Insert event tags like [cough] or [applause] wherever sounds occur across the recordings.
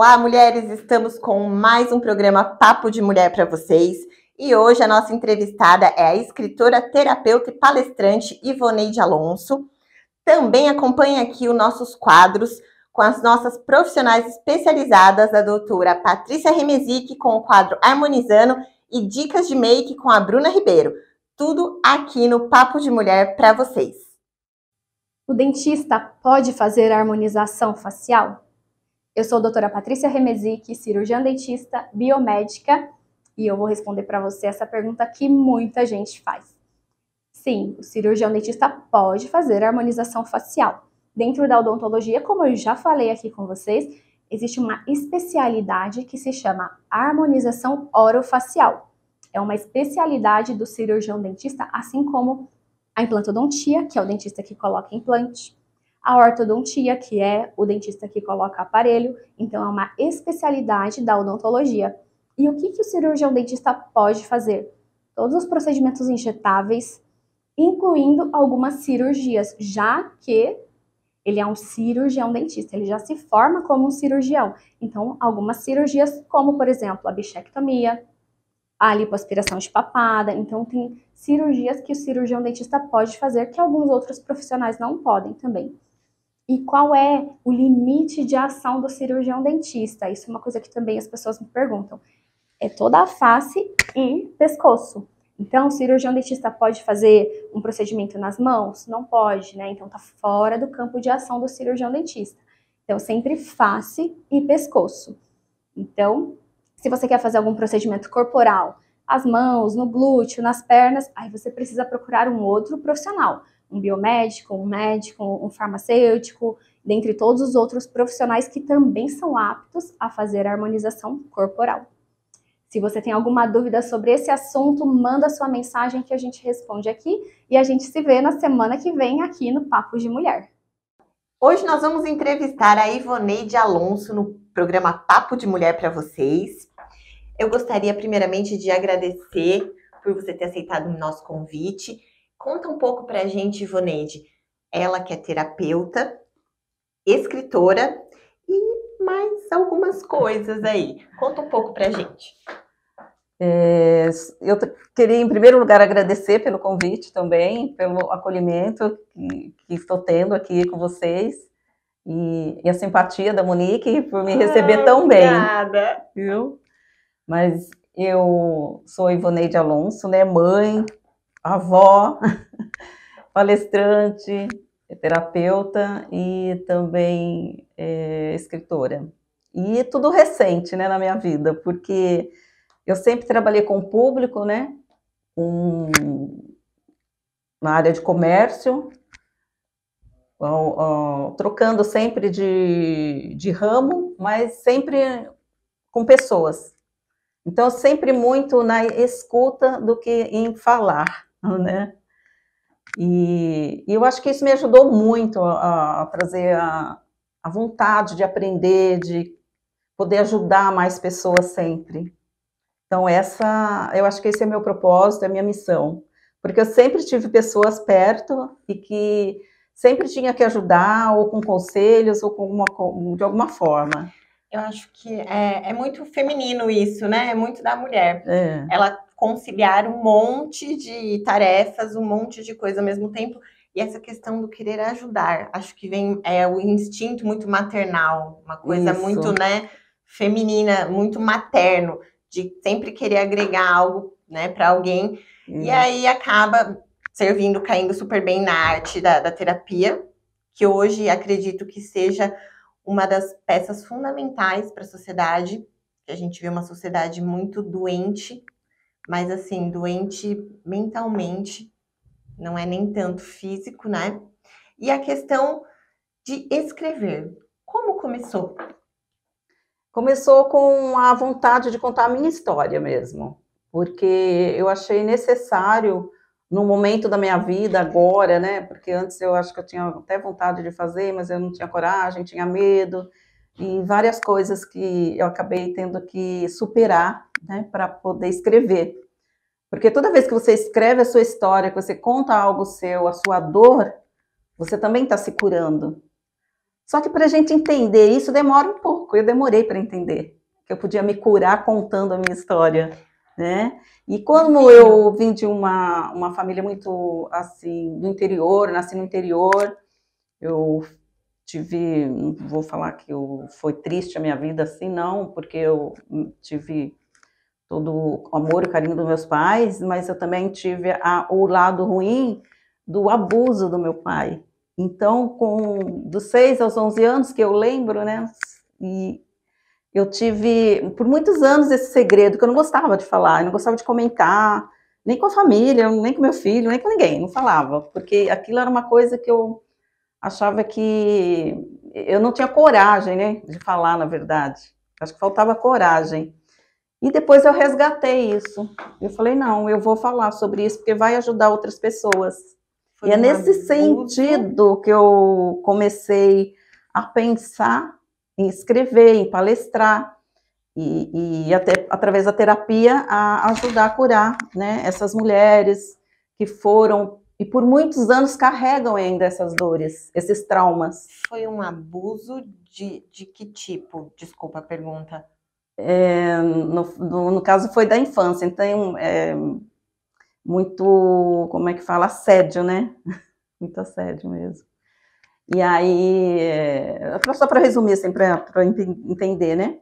Olá, mulheres! Estamos com mais um programa Papo de Mulher para vocês. E hoje a nossa entrevistada é a escritora, terapeuta e palestrante Ivoneide Alonso. Também acompanha aqui os nossos quadros com as nossas profissionais especializadas, a doutora Patrícia Remesic, com o quadro Harmonizando e Dicas de Make com a Bruna Ribeiro. Tudo aqui no Papo de Mulher para vocês. O dentista pode fazer harmonização facial? Eu sou a doutora Patrícia Remesic, cirurgiã dentista, biomédica, e eu vou responder para você essa pergunta que muita gente faz. Sim, o cirurgião dentista pode fazer harmonização facial. Dentro da odontologia, como eu já falei aqui com vocês, existe uma especialidade que se chama harmonização orofacial. É uma especialidade do cirurgião dentista, assim como a implantodontia, que é o dentista que coloca implante, a ortodontia, que é o dentista que coloca aparelho, então é uma especialidade da odontologia. E o que, que o cirurgião dentista pode fazer? Todos os procedimentos injetáveis, incluindo algumas cirurgias, já que ele é um cirurgião dentista, ele já se forma como um cirurgião. Então, algumas cirurgias, como por exemplo a bichectomia, a lipoaspiração de papada, então tem cirurgias que o cirurgião dentista pode fazer que alguns outros profissionais não podem também. E qual é o limite de ação do cirurgião dentista? Isso é uma coisa que também as pessoas me perguntam. É toda a face e pescoço. Então, o cirurgião dentista pode fazer um procedimento nas mãos? Não pode, né? Então, tá fora do campo de ação do cirurgião dentista. Então, sempre face e pescoço. Então, se você quer fazer algum procedimento corporal, as mãos, no glúteo, nas pernas, aí você precisa procurar um outro profissional um biomédico, um médico, um farmacêutico, dentre todos os outros profissionais que também são aptos a fazer a harmonização corporal. Se você tem alguma dúvida sobre esse assunto, manda sua mensagem que a gente responde aqui e a gente se vê na semana que vem aqui no Papo de Mulher. Hoje nós vamos entrevistar a Ivoneide Alonso no programa Papo de Mulher para vocês. Eu gostaria primeiramente de agradecer por você ter aceitado o nosso convite Conta um pouco para a gente, Ivoneide. Ela que é terapeuta, escritora e mais algumas coisas aí. Conta um pouco para a gente. É, eu queria, em primeiro lugar, agradecer pelo convite também, pelo acolhimento que, que estou tendo aqui com vocês. E, e, a simpatia da Monique por me ah, receber ah, tão obrigada. bem. Obrigada. Viu? Mas eu sou Ivoneide Alonso, né? Mãe, avó, [laughs] palestrante, é terapeuta e também é, escritora. E tudo recente, né, na minha vida, porque eu sempre trabalhei com o público, né, um, na área de comércio, ó, ó, trocando sempre de, de ramo, mas sempre com pessoas. Então, sempre muito na escuta do que em falar. [laughs] né? E, e eu acho que isso me ajudou muito a, a trazer a, a vontade de aprender, de poder ajudar mais pessoas sempre. Então, essa, eu acho que esse é meu propósito, é minha missão. Porque eu sempre tive pessoas perto e que sempre tinha que ajudar, ou com conselhos, ou com uma, de alguma forma. Eu acho que é, é muito feminino isso, né? É muito da mulher. É. Ela conciliar um monte de tarefas, um monte de coisa ao mesmo tempo. E essa questão do querer ajudar, acho que vem é o instinto muito maternal, uma coisa Isso. muito, né, feminina, muito materno, de sempre querer agregar algo, né, para alguém. E aí acaba servindo, caindo super bem na arte da, da terapia, que hoje acredito que seja uma das peças fundamentais para a sociedade. A gente vê uma sociedade muito doente mas assim, doente mentalmente, não é nem tanto físico, né? E a questão de escrever. Como começou? Começou com a vontade de contar a minha história mesmo, porque eu achei necessário no momento da minha vida agora, né? Porque antes eu acho que eu tinha até vontade de fazer, mas eu não tinha coragem, tinha medo e várias coisas que eu acabei tendo que superar né, para poder escrever. Porque toda vez que você escreve a sua história, que você conta algo seu, a sua dor, você também está se curando. Só que para a gente entender isso demora um pouco. Eu demorei para entender que eu podia me curar contando a minha história, né? E como eu vim de uma, uma família muito assim do interior, nasci no interior, eu tive, não vou falar que eu, foi triste a minha vida assim, não, porque eu tive todo o amor e carinho dos meus pais, mas eu também tive a, o lado ruim do abuso do meu pai. Então, com dos 6 aos 11 anos que eu lembro, né? E eu tive por muitos anos esse segredo que eu não gostava de falar, eu não gostava de comentar, nem com a família, nem com meu filho, nem com ninguém, não falava, porque aquilo era uma coisa que eu achava que eu não tinha coragem, né, de falar, na verdade. Acho que faltava coragem. E depois eu resgatei isso. Eu falei, não, eu vou falar sobre isso, porque vai ajudar outras pessoas. Foi e é nesse sentido que eu comecei a pensar em escrever, em palestrar, e, e até através da terapia a ajudar a curar né, essas mulheres que foram e por muitos anos carregam ainda essas dores, esses traumas. Foi um abuso de, de que tipo? Desculpa a pergunta é, no, no, no, caso foi da infância, então é, é muito, como é que fala, assédio, né? [laughs] muito assédio mesmo. E aí, é, só para resumir, assim, para entender, né?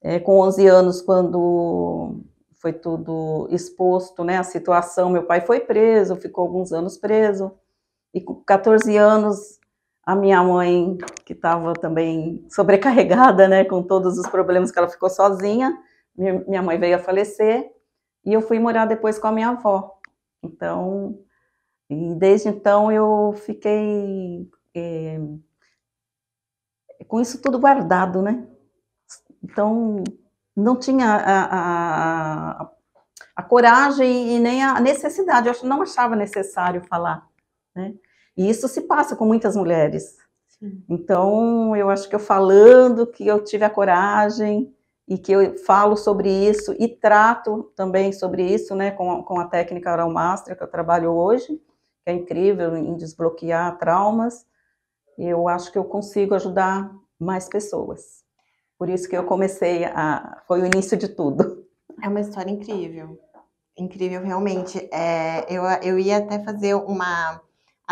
É, com 11 anos, quando foi tudo exposto, né, a situação, meu pai foi preso, ficou alguns anos preso, e com 14 anos a minha mãe, que estava também sobrecarregada, né, com todos os problemas que ela ficou sozinha, minha mãe veio a falecer e eu fui morar depois com a minha avó. Então, e desde então eu fiquei é, com isso tudo guardado, né? Então, não tinha a, a, a coragem e nem a necessidade, eu não achava necessário falar, né? E isso se passa com muitas mulheres. Sim. Então, eu acho que eu falando, que eu tive a coragem e que eu falo sobre isso e trato também sobre isso, né, com, com a técnica oral master que eu trabalho hoje, que é incrível em desbloquear traumas, eu acho que eu consigo ajudar mais pessoas. Por isso que eu comecei a. Foi o início de tudo. É uma história incrível. Incrível, realmente. É, eu, eu ia até fazer uma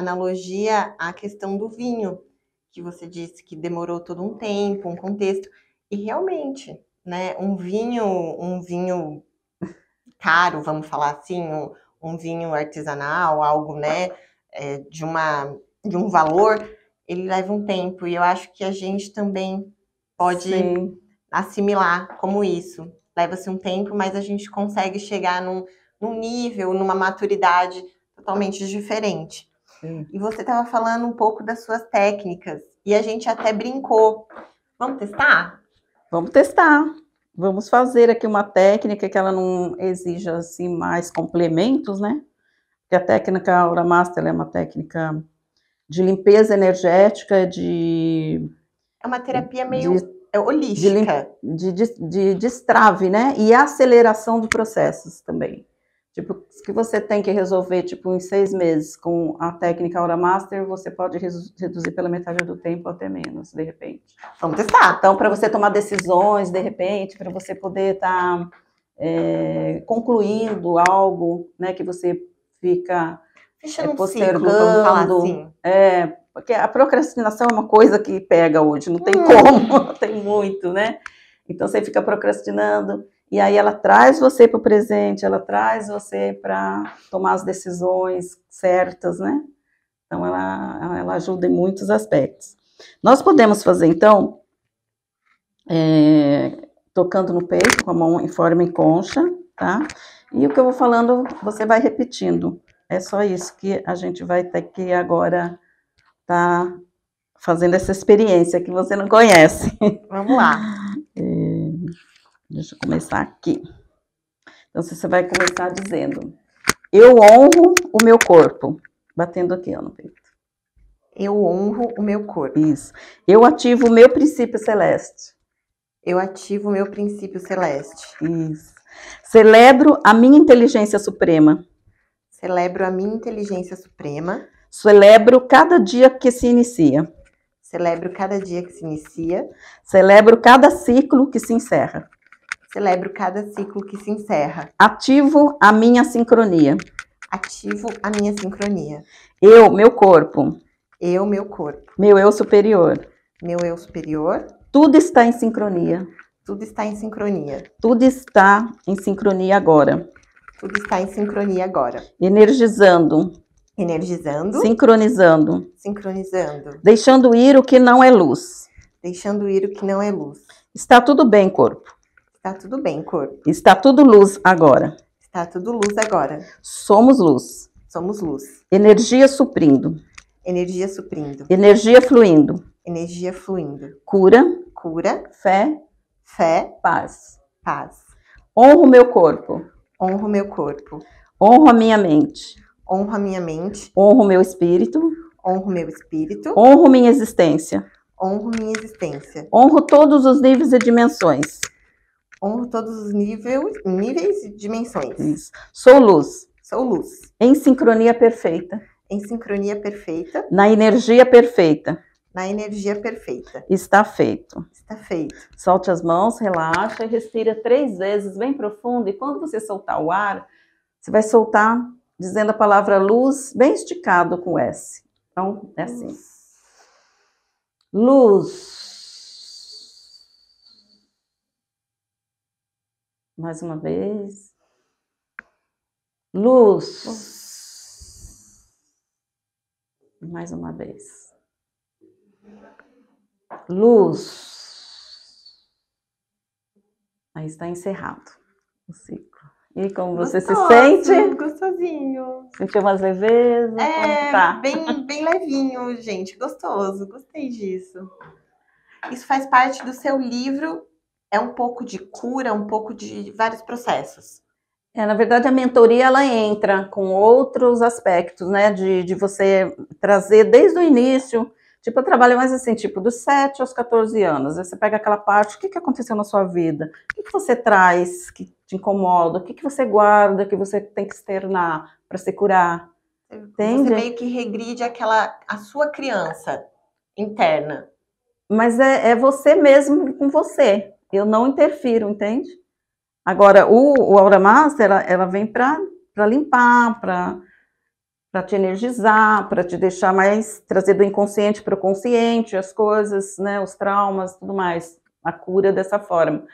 analogia à questão do vinho, que você disse que demorou todo um tempo, um contexto. E realmente, né, um vinho, um vinho caro, vamos falar assim, um, um vinho artesanal, algo, né, é, de uma de um valor, ele leva um tempo e eu acho que a gente também pode Sim. assimilar como isso. Leva-se um tempo, mas a gente consegue chegar num, num nível, numa maturidade totalmente diferente. Sim. E você estava falando um pouco das suas técnicas. E a gente até brincou. Vamos testar? Vamos testar. Vamos fazer aqui uma técnica que ela não exija assim mais complementos, né? Porque a técnica Aura Master é uma técnica de limpeza energética, de é uma terapia meio de, é holística. De, de, de, de destrave, né? E aceleração de processos também. Tipo, que você tem que resolver, tipo, em seis meses com a técnica Aura Master, você pode reduzir pela metade do tempo até menos, de repente. Vamos testar. Então, para você tomar decisões, de repente, para você poder estar tá, é, concluindo algo, né, que você fica Fechando é, postergando. Um ciclo, falar assim. É, porque a procrastinação é uma coisa que pega hoje, não tem hum. como, [laughs] tem muito, né? Então, você fica procrastinando e aí ela traz você para o presente, ela traz você para tomar as decisões certas, né? Então ela, ela ajuda em muitos aspectos. Nós podemos fazer, então, é, tocando no peito, com a mão em forma em concha, tá? E o que eu vou falando, você vai repetindo. É só isso que a gente vai ter que agora tá fazendo essa experiência que você não conhece. Vamos lá. Deixa eu começar aqui. Então, você vai começar dizendo: Eu honro o meu corpo. Batendo aqui, ó, no peito. Eu honro o meu corpo. Isso. Eu ativo o meu princípio celeste. Eu ativo o meu princípio celeste. Isso. Celebro a minha inteligência suprema. Celebro a minha inteligência suprema. Celebro cada dia que se inicia. Celebro cada dia que se inicia. Celebro cada ciclo que se encerra. Celebro cada ciclo que se encerra. Ativo a minha sincronia. Ativo a minha sincronia. Eu, meu corpo. Eu, meu corpo. Meu eu superior. Meu eu superior. Tudo está em sincronia. Tudo está em sincronia. Tudo está em sincronia agora. Tudo está em sincronia agora. Energizando. Energizando. Sincronizando. Sincronizando. Deixando ir o que não é luz. Deixando ir o que não é luz. Está tudo bem, corpo. Está tudo bem, corpo. Está tudo luz agora. Está tudo luz agora. Somos luz. Somos luz. Energia suprindo. Energia suprindo. Energia fluindo. Energia fluindo. Cura. Cura. Fé. Fé. Paz. Paz. Honro meu corpo. Honro meu corpo. Honro a minha mente. Honro a minha mente. Honro meu espírito. Honro meu espírito. Honro minha existência. Honro minha existência. Honro todos os níveis e dimensões honro todos os níveis, níveis e dimensões. Isso. Sou luz. Sou luz. Em sincronia perfeita. Em sincronia perfeita. Na energia perfeita. Na energia perfeita. Está feito. Está feito. Solte as mãos, relaxa e respira três vezes, bem profundo. E quando você soltar o ar, você vai soltar dizendo a palavra luz, bem esticado com S. Então, é assim. Luz. Mais uma vez. Luz. Mais uma vez. Luz. Aí está encerrado o ciclo. E como você Gostoso, se sente? Gostosinho. Sentiu umas levezas? É, tá? bem, bem levinho, gente. Gostoso. Gostei disso. Isso faz parte do seu livro é um pouco de cura, é um pouco de vários processos. É, na verdade, a mentoria ela entra com outros aspectos, né? De, de você trazer desde o início. Tipo, eu trabalho mais assim, tipo, dos 7 aos 14 anos. Você pega aquela parte, o que, que aconteceu na sua vida? O que, que você traz que te incomoda? O que, que você guarda que você tem que externar para se curar? Entende? Você meio que regride aquela, a sua criança interna. Mas é, é você mesmo com você eu não interfiro, entende? Agora, o, o Aura Master, ela, ela vem para limpar, para te energizar, para te deixar mais, trazer do inconsciente para o consciente, as coisas, né, os traumas, tudo mais, a cura dessa forma.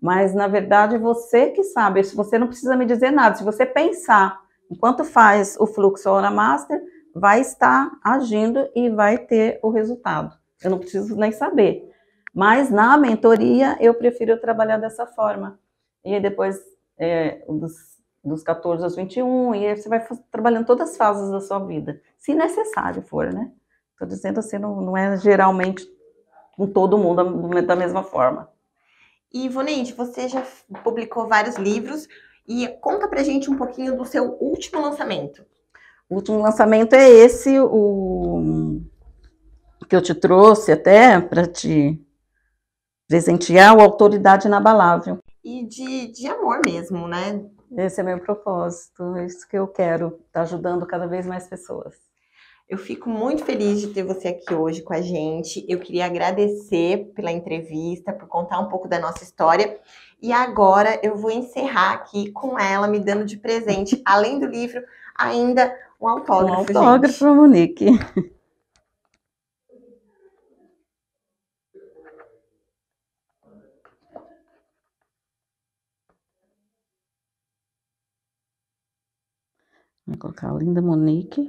Mas, na verdade, você que sabe, você não precisa me dizer nada, se você pensar, enquanto faz o fluxo Aura Master, vai estar agindo e vai ter o resultado. Eu não preciso nem saber. Mas na mentoria eu prefiro trabalhar dessa forma. E aí depois é, dos, dos 14 aos 21, e aí você vai trabalhando todas as fases da sua vida, se necessário for, né? Estou dizendo assim, não, não é geralmente com todo mundo da mesma forma. E Ivonente, você já publicou vários livros e conta pra gente um pouquinho do seu último lançamento. O último lançamento é esse, o que eu te trouxe até para te presentear a autoridade inabalável. E de, de amor mesmo, né? Esse é meu propósito, é isso que eu quero, tá ajudando cada vez mais pessoas. Eu fico muito feliz de ter você aqui hoje com a gente. Eu queria agradecer pela entrevista, por contar um pouco da nossa história. E agora eu vou encerrar aqui com ela, me dando de presente, além do livro, ainda um autógrafo. Um autógrafo, gente. Monique. Vou colocar a linda Monique.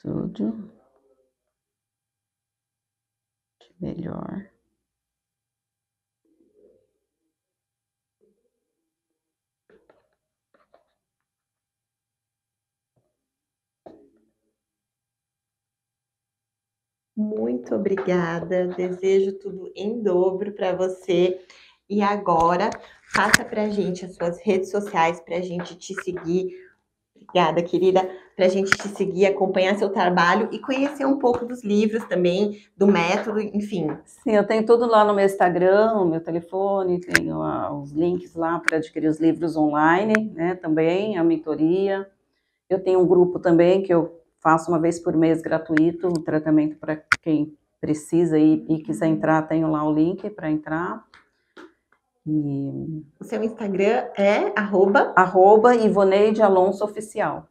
Tudo. De melhor. Muito obrigada. Desejo tudo em dobro para você. E agora, passa para a gente as suas redes sociais para a gente te seguir. Obrigada, querida, para a gente te seguir, acompanhar seu trabalho e conhecer um pouco dos livros também, do método, enfim. Sim, eu tenho tudo lá no meu Instagram, no meu telefone, tenho os links lá para adquirir os livros online, né, também, a mentoria. Eu tenho um grupo também que eu faço uma vez por mês gratuito, um tratamento para quem precisa e, e quiser uhum. entrar, tenho lá o link para entrar. E... O seu Instagram é arroba... Arroba Ivoneide Alonso Oficial.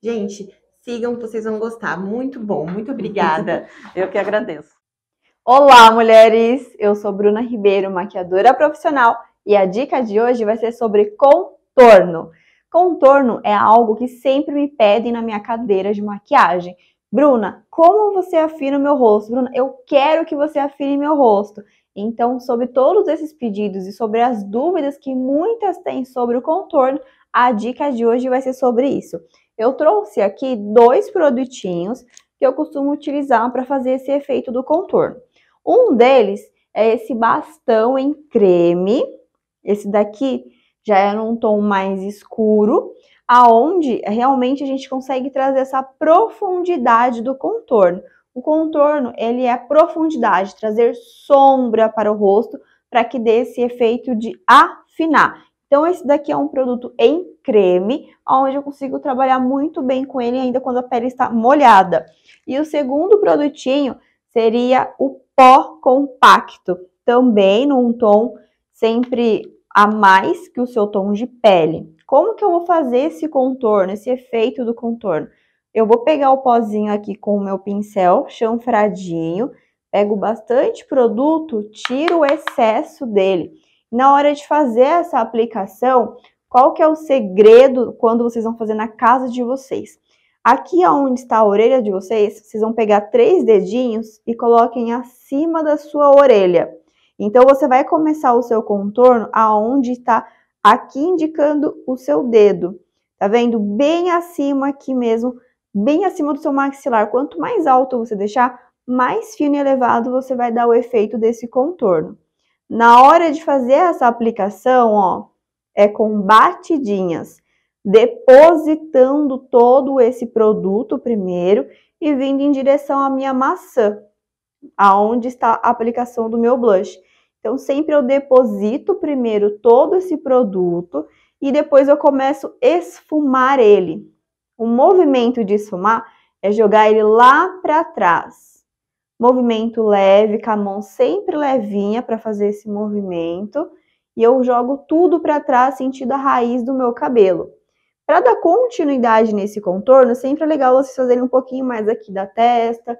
Gente, sigam, vocês vão gostar. Muito bom, muito obrigada. [laughs] Eu que agradeço. Olá, mulheres! Eu sou Bruna Ribeiro, maquiadora profissional, e a dica de hoje vai ser sobre contorno. Contorno é algo que sempre me pedem na minha cadeira de maquiagem. Bruna, como você afina o meu rosto? Bruna, eu quero que você afine meu rosto. Então, sobre todos esses pedidos e sobre as dúvidas que muitas têm sobre o contorno, a dica de hoje vai ser sobre isso. Eu trouxe aqui dois produtinhos que eu costumo utilizar para fazer esse efeito do contorno. Um deles é esse bastão em creme, esse daqui já é num tom mais escuro, aonde realmente a gente consegue trazer essa profundidade do contorno. O contorno, ele é a profundidade, trazer sombra para o rosto, para que dê esse efeito de afinar. Então, esse daqui é um produto em creme, onde eu consigo trabalhar muito bem com ele ainda quando a pele está molhada. E o segundo produtinho seria o pó compacto, também num tom sempre a mais que o seu tom de pele. Como que eu vou fazer esse contorno, esse efeito do contorno? Eu vou pegar o pozinho aqui com o meu pincel chanfradinho, pego bastante produto, tiro o excesso dele. Na hora de fazer essa aplicação, qual que é o segredo quando vocês vão fazer na casa de vocês? Aqui onde está a orelha de vocês, vocês vão pegar três dedinhos e coloquem acima da sua orelha. Então, você vai começar o seu contorno aonde está aqui indicando o seu dedo. Tá vendo? Bem acima aqui mesmo bem acima do seu maxilar. Quanto mais alto você deixar, mais fino e elevado você vai dar o efeito desse contorno. Na hora de fazer essa aplicação, ó, é com batidinhas, depositando todo esse produto primeiro e vindo em direção à minha maçã, aonde está a aplicação do meu blush. Então, sempre eu deposito primeiro todo esse produto e depois eu começo a esfumar ele. O movimento de esfumar é jogar ele lá para trás. Movimento leve, com a mão sempre levinha para fazer esse movimento. E eu jogo tudo para trás, sentido a raiz do meu cabelo. Para dar continuidade nesse contorno, sempre é legal vocês fazerem um pouquinho mais aqui da testa,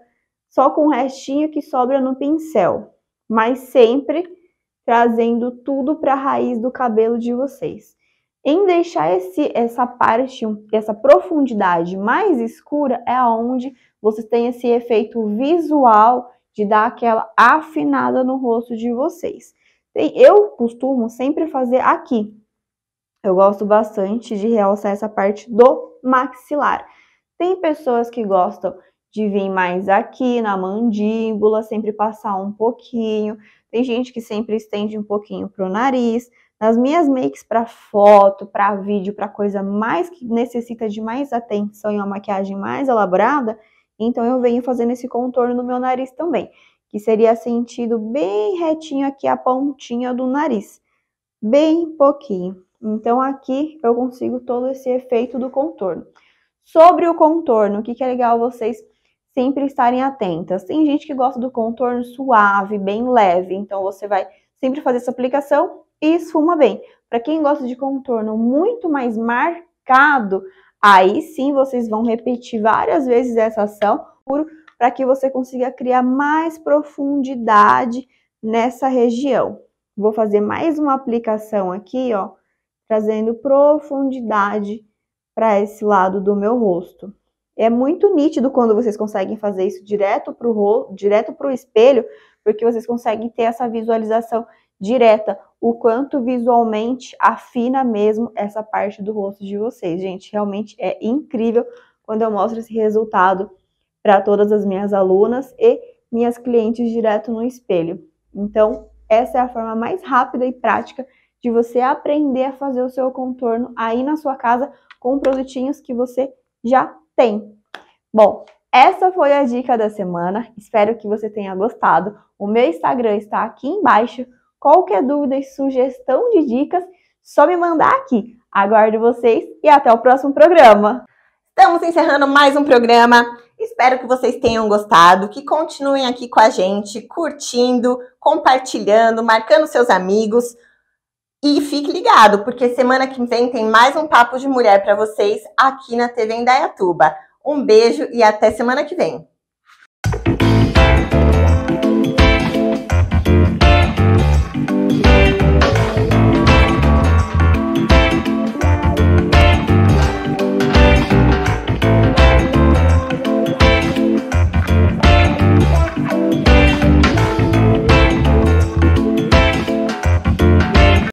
só com o restinho que sobra no pincel. Mas sempre trazendo tudo para a raiz do cabelo de vocês. Em deixar esse, essa parte, essa profundidade mais escura, é onde você tem esse efeito visual de dar aquela afinada no rosto de vocês. Eu costumo sempre fazer aqui. Eu gosto bastante de realçar essa parte do maxilar. Tem pessoas que gostam de vir mais aqui na mandíbula, sempre passar um pouquinho. Tem gente que sempre estende um pouquinho para o nariz. Nas minhas makes para foto, para vídeo, para coisa mais que necessita de mais atenção e uma maquiagem mais elaborada, então eu venho fazendo esse contorno no meu nariz também, que seria sentido bem retinho aqui a pontinha do nariz, bem pouquinho. Então aqui eu consigo todo esse efeito do contorno. Sobre o contorno, o que, que é legal vocês sempre estarem atentas. Tem gente que gosta do contorno suave, bem leve, então você vai sempre fazer essa aplicação e esfuma bem. Para quem gosta de contorno muito mais marcado, aí sim vocês vão repetir várias vezes essa ação para que você consiga criar mais profundidade nessa região. Vou fazer mais uma aplicação aqui, ó, trazendo profundidade para esse lado do meu rosto. É muito nítido quando vocês conseguem fazer isso direto para o espelho, porque vocês conseguem ter essa visualização direta, o quanto visualmente afina mesmo essa parte do rosto de vocês. Gente, realmente é incrível quando eu mostro esse resultado para todas as minhas alunas e minhas clientes direto no espelho. Então, essa é a forma mais rápida e prática de você aprender a fazer o seu contorno aí na sua casa com produtinhos que você já tem. Bom, essa foi a dica da semana. Espero que você tenha gostado. O meu Instagram está aqui embaixo Qualquer dúvida e sugestão de dicas, só me mandar aqui. Aguardo vocês e até o próximo programa. Estamos encerrando mais um programa. Espero que vocês tenham gostado, que continuem aqui com a gente, curtindo, compartilhando, marcando seus amigos. E fique ligado, porque semana que vem tem mais um Papo de Mulher para vocês aqui na TV Indaiatuba. Um beijo e até semana que vem.